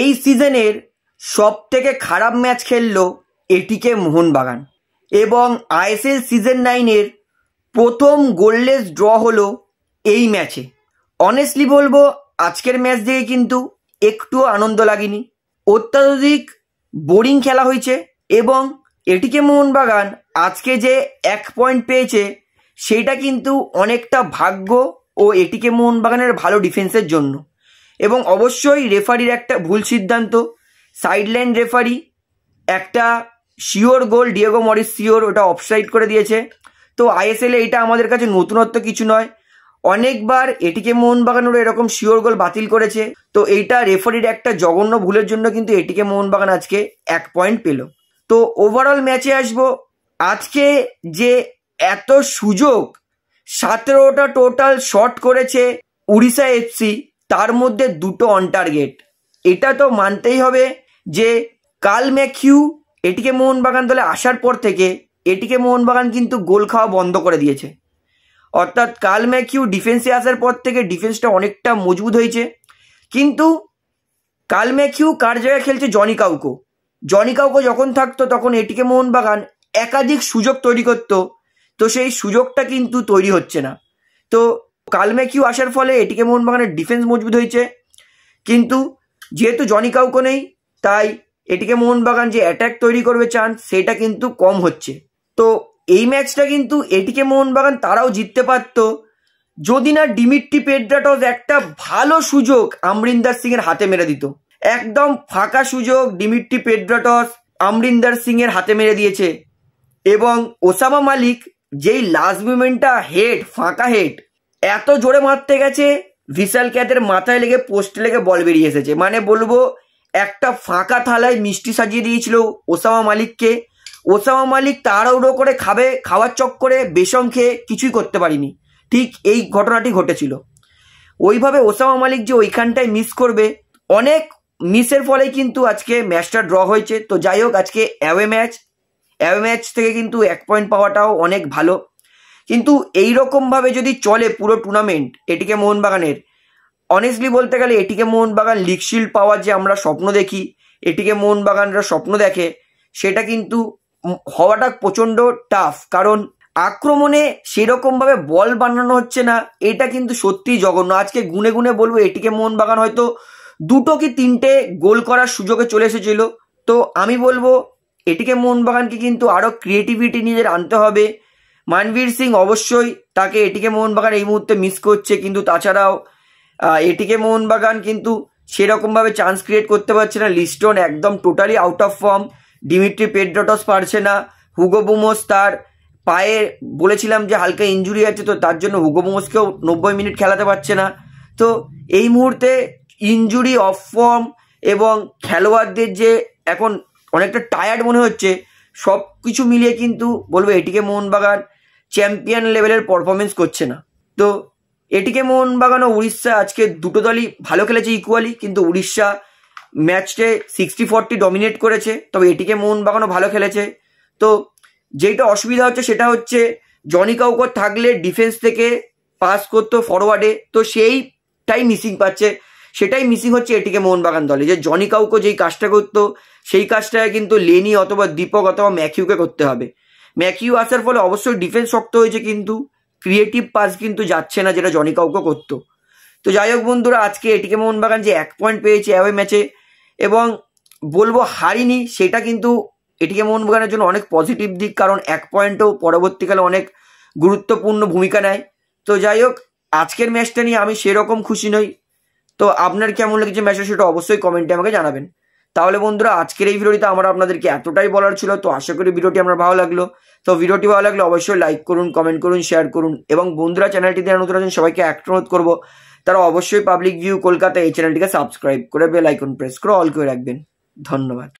এই সিজনের সব থেকে খারাপ ম্যাচ খেলল এটিকে মোহনবাগান এবং আইএসএল সিজন নাইনের প্রথম গোললেস ড্র হলো এই ম্যাচে অনেস্টলি বলবো আজকের ম্যাচ দিয়ে কিন্তু একটু আনন্দ লাগেনি অত্যাধিক বোরিং খেলা হয়েছে এবং এটিকে মোহনবাগান আজকে যে এক পয়েন্ট পেয়েছে সেটা কিন্তু অনেকটা ভাগ্য ও এটিকে মোহনবাগানের ভালো ডিফেন্সের জন্য এবং অবশ্যই রেফারির একটা ভুল সিদ্ধান্ত সাইডলাইন রেফারি একটা sure goal Diego Moris sure ওটা অফসাইড করে দিয়েছে তো এ এটা আমাদের কাছে নতুনত্ব কিছু নয় অনেকবার এটিকে মোহনবাগানেরও এরকম শিওর গোল বাতিল করেছে তো এইটা রেফারির একটা জঘন্য ভুলের জন্য কিন্তু এটিকে মোহনবাগান আজকে এক পয়েন্ট পেল তো ওভারঅল ম্যাচে আসবো আজকে যে এত সুযোগ সতেরোটা টোটাল শট করেছে উড়িষ্যা এফসি তার মধ্যে দুটো অন টার্গেট এটা তো মানতেই হবে যে কাল ম্যাকিউ এটিকে মোহনবাগান দলে আসার পর থেকে এটিকে মোহনবাগান কিন্তু গোল খাওয়া বন্ধ করে দিয়েছে অর্থাৎ কাল ম্যাকিউ ডিফেন্সে আসার পর থেকে ডিফেন্সটা অনেকটা মজবুত হয়েছে কিন্তু কাল ম্যাকিউ কার জায়গায় খেলছে জনি কাউকো জনি কাউকো যখন থাকতো তখন এটিকে মোহনবাগান একাধিক সুযোগ তৈরি করত তো সেই সুযোগটা কিন্তু তৈরি হচ্ছে না তো কালমেকিউ আসার ফলে এটিকে মোহনবাগানের ডিফেন্স মজবুত হয়েছে কিন্তু যেহেতু জনি কাউকো নেই তাই এটিকে মোহনবাগান যে অ্যাট্যাক তৈরি করবে চান সেটা কিন্তু কম হচ্ছে তো এই ম্যাচটা কিন্তু এটিকে মোহনবাগান তারাও জিততে পারত যদি না ডিমিট্রি পেড্রাটস একটা ভালো সুযোগ আমরিন্দার সিং এর হাতে মেরে দিত একদম ফাঁকা সুযোগ ডিমিট্রি পেড্রাটস আমরিন্দার সিং এর হাতে মেরে দিয়েছে এবং ওসামা মালিক যেই লাস্ট মুভমেন্টটা হেড ফাঁকা হেড এত জোরে মারতে গেছে ভিশাল ক্যাথের মাথায় লেগে পোস্টে লেগে বল বেরিয়ে এসেছে মানে বলবো একটা ফাঁকা থালায় মিষ্টি সাজিয়ে দিয়েছিল ওসামা মালিককে ওসামা মালিক তাড়াহুড়ো করে খাবে খাওয়ার চক্করে বেশম খেয়ে কিছুই করতে পারিনি ঠিক এই ঘটনাটি ঘটেছিল ওইভাবে ওসামা মালিক যে ওইখানটায় মিস করবে অনেক মিসের ফলে কিন্তু আজকে ম্যাচটা ড্র হয়েছে তো যাই হোক আজকে অ্যাওয়ে ম্যাচ অ্যাওয়ে ম্যাচ থেকে কিন্তু এক পয়েন্ট পাওয়াটাও অনেক ভালো কিন্তু এই রকমভাবে যদি চলে পুরো টুর্নামেন্ট এটিকে মোহনবাগানের অনেস্টলি বলতে গেলে এটিকে মোহনবাগান লিগশিল্ড পাওয়ার যে আমরা স্বপ্ন দেখি এটিকে মোহনবাগানরা স্বপ্ন দেখে সেটা কিন্তু হওয়াটা প্রচণ্ড টাফ কারণ আক্রমণে সেরকমভাবে বল বানানো হচ্ছে না এটা কিন্তু সত্যি জঘন্য আজকে গুনে গুনে বলবো এটিকে মোহনবাগান হয়তো দুটো কি তিনটে গোল করার সুযোগে চলে এসেছিল তো আমি বলবো এটিকে মোহনবাগানকে কিন্তু আরও ক্রিয়েটিভিটি নিজের আনতে হবে মানবীর সিং অবশ্যই তাকে এটিকে মোহনবাগান এই মুহূর্তে মিস করছে কিন্তু তাছাড়াও এটিকে মোহনবাগান কিন্তু সেরকমভাবে চান্স ক্রিয়েট করতে পারছে না লিস্টন একদম totally out of form Dimitri Petratos পারছে না হুগো বুমোস তার পায়ে বলেছিলাম যে হালকা ইঞ্জুরি আছে তো তার জন্য হুগো বোমোসকেও নব্বই মিনিট খেলাতে পারছে না তো এই মুহূর্তে ইঞ্জুরি অফ ফর্ম এবং খেলোয়াড়দের যে এখন অনেকটা টায়ার্ড মনে হচ্ছে সব কিছু মিলিয়ে কিন্তু বলবো এটিকে মোহনবাগান চ্যাম্পিয়ন লেভেলের পারফরমেন্স করছে না তো এটিকে মোহনবাগান ও উড়িষ্যা আজকে দুটো দলই ভালো খেলেছে ইকুয়ালি কিন্তু উড়িষ্যা ম্যাচটে সিক্সটি ফোরটি ডমিনেট করেছে তবে এটিকে মোহনবাগানও ভালো খেলেছে তো যেটা অসুবিধা হচ্ছে সেটা হচ্ছে জনি কাউকর থাকলে ডিফেন্স থেকে পাস করতো ফরওয়ার্ডে তো সেইটাই মিসিং পাচ্ছে সেটাই মিসিং হচ্ছে এটিকে মোহনবাগান দলে যে জনি কাউকো যেই কাজটা করতো সেই কাজটা কিন্তু লেনি অথবা দীপক অথবা ম্যাথিউকে করতে হবে ম্যাকিউ আসার ফলে অবশ্যই ডিফেন্স শক্ত হয়েছে কিন্তু ক্রিয়েটিভ পাস কিন্তু যাচ্ছে না যেটা জনি কাউকে করতো তো যাই হোক বন্ধুরা আজকে এটিকে মোহনবাগান যে এক পয়েন্ট পেয়েছে অ্যাওয়ে ম্যাচে এবং বলবো হারিনি সেটা কিন্তু এটিকে মোহনবাগানের জন্য অনেক পজিটিভ দিক কারণ এক পয়েন্টও পরবর্তীকালে অনেক গুরুত্বপূর্ণ ভূমিকা নেয় তো যাই হোক আজকের ম্যাচটা নিয়ে আমি সেরকম খুশি নই তো আপনার কেমন লেগেছে ম্যাচটা সেটা অবশ্যই কমেন্টে আমাকে জানাবেন তাহলে বন্ধুরা আজকের এই ভিডিওটিতে আমার আপনাদেরকে এতটাই বলার ছিল তো আশা করি ভিডিওটি আমার ভালো লাগলো তো ভিডিওটি ভালো লাগলে অবশ্যই লাইক করুন কমেন্ট করুন শেয়ার করুন এবং বন্ধুরা চ্যানেলটিতে নতুন আছেন সবাইকে একটা অনুরোধ করবো তারা অবশ্যই পাবলিক ভিউ কলকাতা এই চ্যানেলটিকে সাবস্ক্রাইব করে বেল আইকন প্রেস করে অল করে রাখবেন ধন্যবাদ